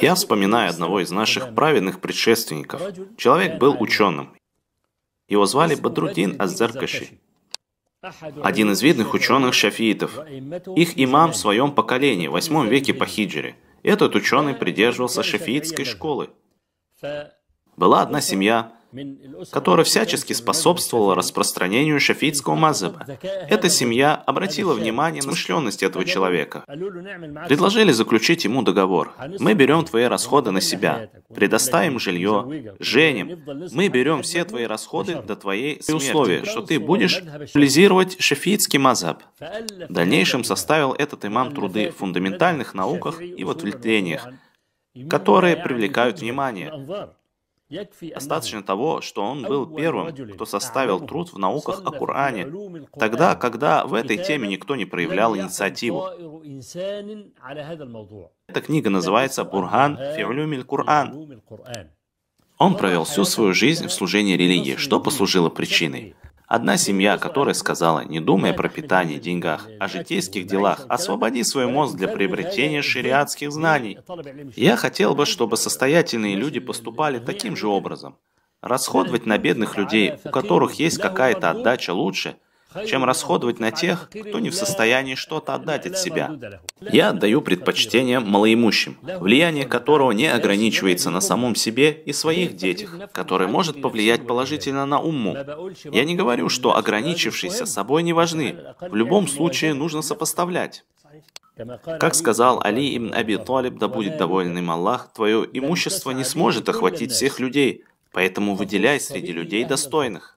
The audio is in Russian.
Я вспоминаю одного из наших праведных предшественников. Человек был ученым. Его звали Бадрудин Аззаркаши. Один из видных ученых шафиитов. Их имам в своем поколении, в 8 веке по хиджре. Этот ученый придерживался шафиитской школы. Была одна семья, которая всячески способствовала распространению шафитского мазаба. Эта семья обратила внимание на мышленность этого человека. Предложили заключить ему договор. Мы берем твои расходы на себя, предоставим жилье, женим. Мы берем все твои расходы до твоей смерти, при условии, что ты будешь популяризировать шафитский мазаб. В дальнейшем составил этот имам труды в фундаментальных науках и в отвлечениях, которые привлекают внимание, Достаточно того, что он был первым, кто составил труд в науках о Коране, тогда, когда в этой теме никто не проявлял инициативу. Эта книга называется «Бурхан фи'люмиль Коран. Он провел всю свою жизнь в служении религии, что послужило причиной. Одна семья, которая сказала, не думая про питание, деньгах, о а житейских делах, освободи свой мозг для приобретения шариатских знаний. Я хотел бы, чтобы состоятельные люди поступали таким же образом. Расходовать на бедных людей, у которых есть какая-то отдача лучше – чем расходовать на тех, кто не в состоянии что-то отдать от себя. Я отдаю предпочтение малоимущим, влияние которого не ограничивается на самом себе и своих детях, которое может повлиять положительно на уму. Я не говорю, что ограничившиеся собой не важны. В любом случае нужно сопоставлять. Как сказал Али ибн Аби Талиб, да будет доволен им Аллах, твое имущество не сможет охватить всех людей, поэтому выделяй среди людей достойных.